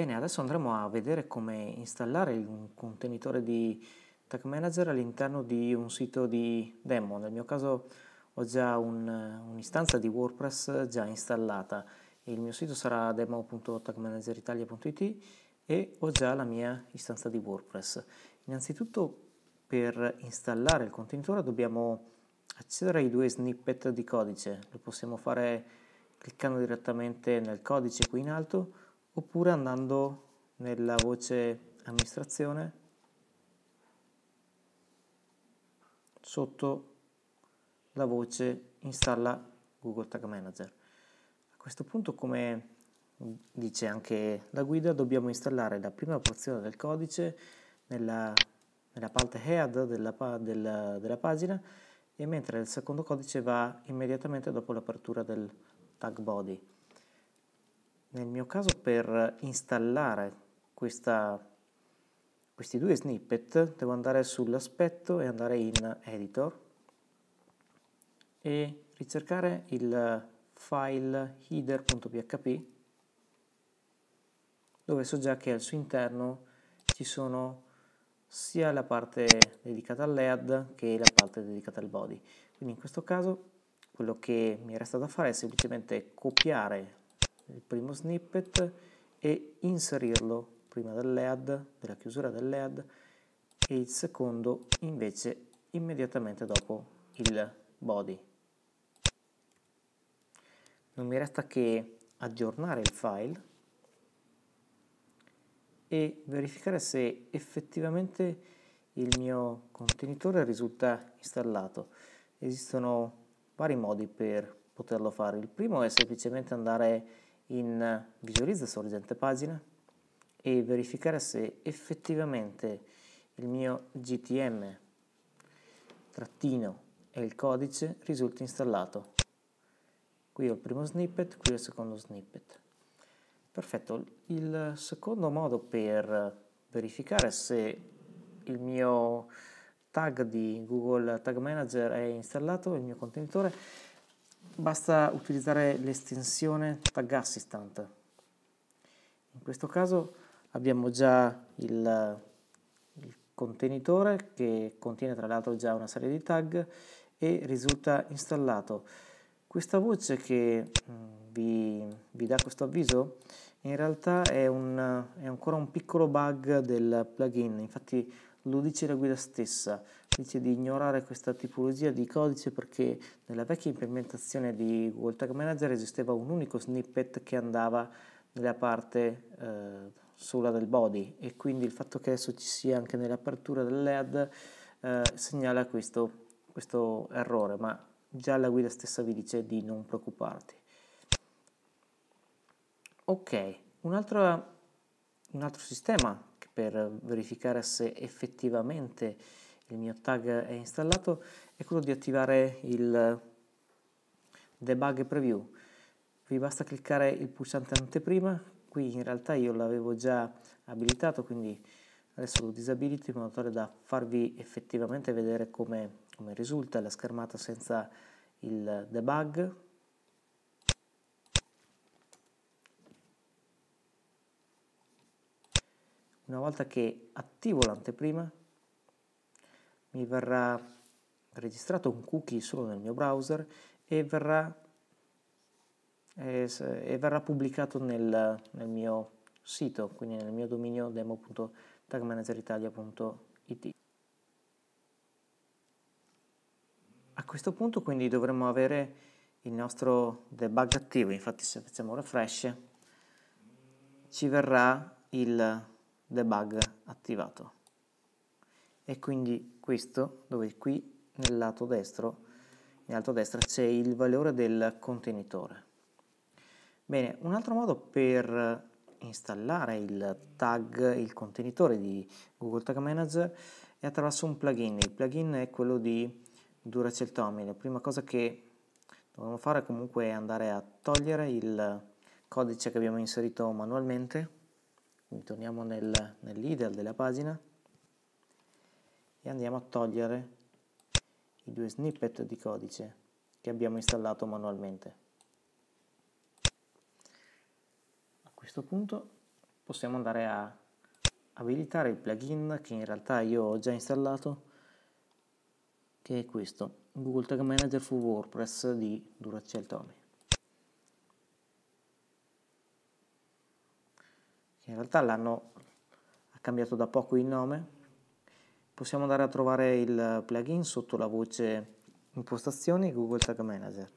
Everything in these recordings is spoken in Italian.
Bene, adesso andremo a vedere come installare un contenitore di Tag Manager all'interno di un sito di demo. Nel mio caso ho già un'istanza di WordPress già installata. Il mio sito sarà demo.tagmanageritalia.it e ho già la mia istanza di WordPress. Innanzitutto per installare il contenitore dobbiamo accedere ai due snippet di codice. Lo possiamo fare cliccando direttamente nel codice qui in alto oppure andando nella voce amministrazione sotto la voce installa Google Tag Manager. A questo punto, come dice anche la guida, dobbiamo installare la prima porzione del codice nella, nella parte head della, della, della pagina e mentre il secondo codice va immediatamente dopo l'apertura del tag body nel mio caso per installare questa, questi due snippet devo andare sull'aspetto e andare in editor e ricercare il file header.php dove so già che al suo interno ci sono sia la parte dedicata all'head che la parte dedicata al body. Quindi in questo caso quello che mi resta da fare è semplicemente copiare il primo snippet e inserirlo prima del lead, della chiusura del lead e il secondo invece immediatamente dopo il body. Non mi resta che aggiornare il file e verificare se effettivamente il mio contenitore risulta installato. Esistono vari modi per poterlo fare. Il primo è semplicemente andare in eh, visualizza sorgente pagina e verificare se effettivamente il mio GTM trattino e il codice risulta installato. Qui ho il primo snippet, qui ho il secondo snippet. Perfetto, il secondo modo per verificare se il mio tag di Google Tag Manager è installato, il mio contenitore, è basta utilizzare l'estensione tag assistant. In questo caso abbiamo già il, il contenitore che contiene tra l'altro già una serie di tag e risulta installato. Questa voce che mm, vi, vi dà questo avviso in realtà è, un, è ancora un piccolo bug del plugin, infatti lo dice la guida stessa, dice di ignorare questa tipologia di codice perché nella vecchia implementazione di Google Tag Manager esisteva un unico snippet che andava nella parte eh, sola del body e quindi il fatto che adesso ci sia anche nell'apertura del LED eh, segnala questo, questo errore, ma già la guida stessa vi dice di non preoccuparti. Ok, un altro, un altro sistema per verificare se effettivamente il mio tag è installato è quello di attivare il debug preview vi basta cliccare il pulsante anteprima qui in realtà io l'avevo già abilitato quindi adesso lo disabilito in modo tale da farvi effettivamente vedere come, come risulta la schermata senza il debug una volta che attivo l'anteprima mi verrà registrato un cookie solo nel mio browser e verrà, e, e verrà pubblicato nel, nel, mio sito, quindi nel mio dominio demo.tagmanageritalia.it. A questo punto quindi dovremmo avere il nostro debug attivo, infatti se facciamo refresh ci verrà il debug attivato e quindi questo dove qui nel lato destro in alto a destra c'è il valore del contenitore bene un altro modo per installare il tag il contenitore di Google Tag Manager è attraverso un plugin il plugin è quello di Duracell Tommy la prima cosa che dobbiamo fare comunque è andare a togliere il codice che abbiamo inserito manualmente quindi torniamo nel, leader della pagina e andiamo a togliere i due snippet di codice che abbiamo installato manualmente a questo punto possiamo andare a abilitare il plugin che in realtà io ho già installato che è questo Google Tag Manager for WordPress di Duracell Tommy. in realtà l'hanno cambiato da poco il nome, possiamo andare a trovare il plugin sotto la voce impostazioni Google Tag Manager.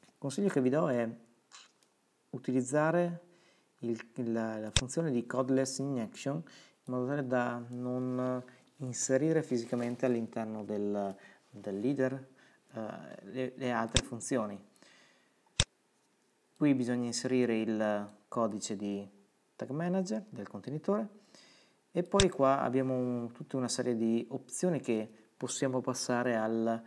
Il consiglio che vi do è utilizzare il, la, la funzione di codeless injection in modo tale da non inserire fisicamente all'interno del, del, leader eh, le, le altre funzioni. Qui bisogna inserire il codice di tag manager del contenitore e poi qua abbiamo tutta una serie di opzioni che possiamo passare al,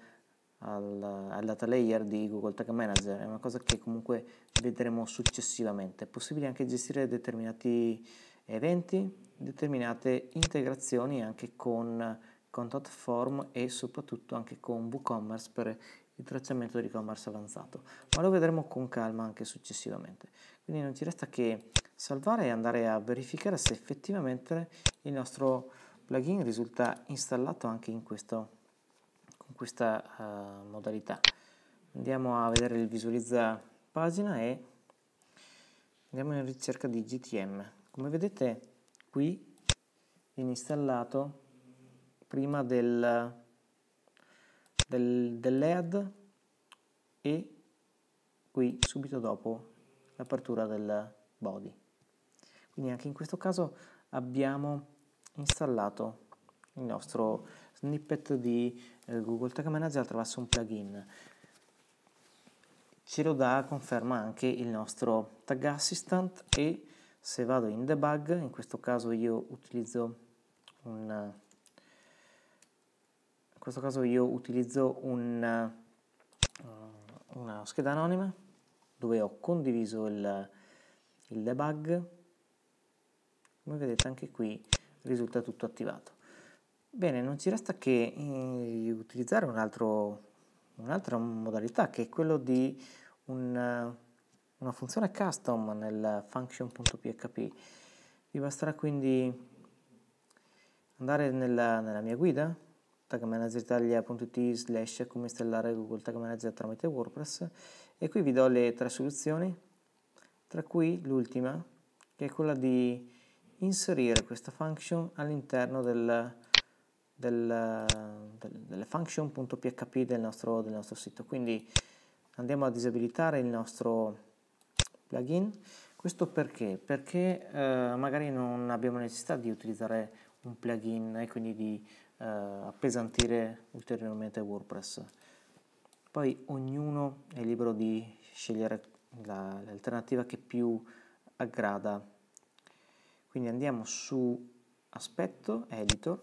al, al data layer di Google Tag Manager, è una cosa che comunque vedremo successivamente. È possibile anche gestire determinati eventi, determinate integrazioni anche con Contact Form e soprattutto anche con WooCommerce per il tracciamento di e-commerce avanzato, ma lo vedremo con calma anche successivamente. Quindi non ci resta che salvare e andare a verificare se effettivamente il nostro plugin risulta installato anche in questo, con questa uh, modalità. Andiamo a vedere il visualizza pagina e andiamo in ricerca di GTM. Come vedete qui viene installato prima del del, dell'EAD e qui subito dopo l'apertura del body. Quindi anche in questo caso abbiamo installato il nostro snippet di eh, Google Tag Manager attraverso un plugin. Ce lo dà conferma anche il nostro Tag Assistant e se vado in debug, in questo caso io utilizzo un in questo caso io utilizzo un, eh, una scheda anonima dove ho condiviso il, il debug come vedete anche qui risulta tutto attivato bene non ci resta che eh, utilizzare un'altra modalità che è quello di un, una funzione custom nel function.php vi basterà quindi andare nella, nella mia guida tag slash come installare google tag manager tramite wordpress e qui vi do le tre soluzioni tra cui l'ultima che è quella di inserire questa function all'interno del, del, del, delle function.php del nostro, del nostro sito quindi andiamo a disabilitare il nostro plugin questo perché? Perché eh, magari non abbiamo necessità di utilizzare un plugin e quindi di eh, appesantire ulteriormente WordPress. Poi ognuno è libero di scegliere la, l'alternativa che più aggrada. Quindi andiamo su aspetto, editor,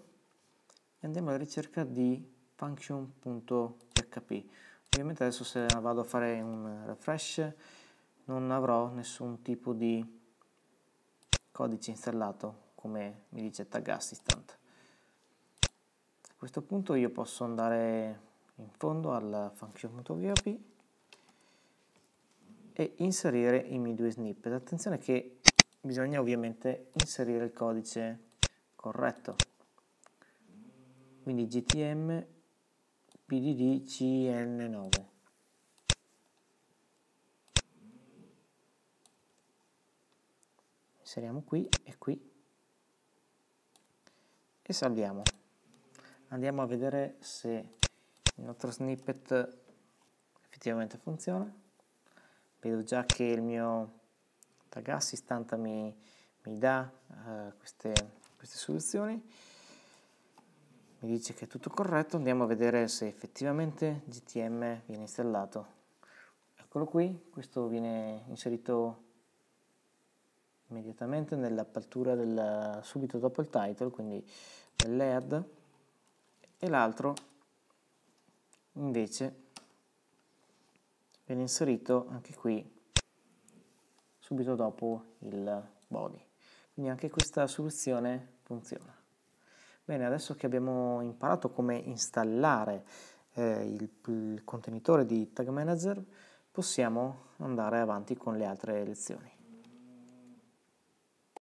e andiamo alla ricerca di function.php. Ovviamente adesso se vado a fare un refresh non avrò nessun tipo di codice installato come mi dice tag assistant. A questo punto io posso andare in fondo alla function MotoVRP e inserire i miei due snippet. Attenzione che bisogna ovviamente inserire il codice corretto. Quindi gtm pdd cn9. Inseriamo qui e qui e salviamo andiamo a vedere se il nostro snippet effettivamente funziona vedo già che il mio tag assistant mi, mi dà uh, queste, queste soluzioni mi dice che è tutto corretto andiamo a vedere se effettivamente GTM viene installato eccolo qui questo viene inserito immediatamente nell'apertura subito dopo il title quindi nell'head e l'altro invece viene inserito anche qui subito dopo il body. Quindi anche questa soluzione funziona. Bene, adesso che abbiamo imparato come installare eh, il, il contenitore di Tag Manager, possiamo andare avanti con le altre lezioni.